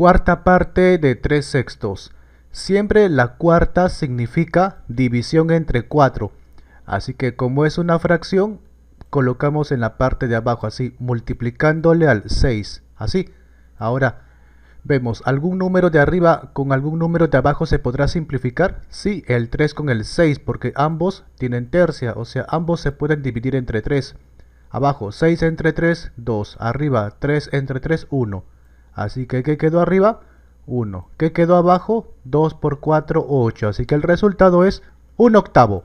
cuarta parte de 3 sextos. Siempre la cuarta significa división entre 4. Así que como es una fracción, colocamos en la parte de abajo, así, multiplicándole al 6. Así. Ahora, vemos, ¿algún número de arriba con algún número de abajo se podrá simplificar? Sí, el 3 con el 6, porque ambos tienen tercia, o sea, ambos se pueden dividir entre 3. Abajo, 6 entre 3, 2. Arriba, 3 entre 3, 1. Así que ¿qué quedó arriba? 1. ¿Qué quedó abajo? 2 por 4, 8. Así que el resultado es 1 octavo.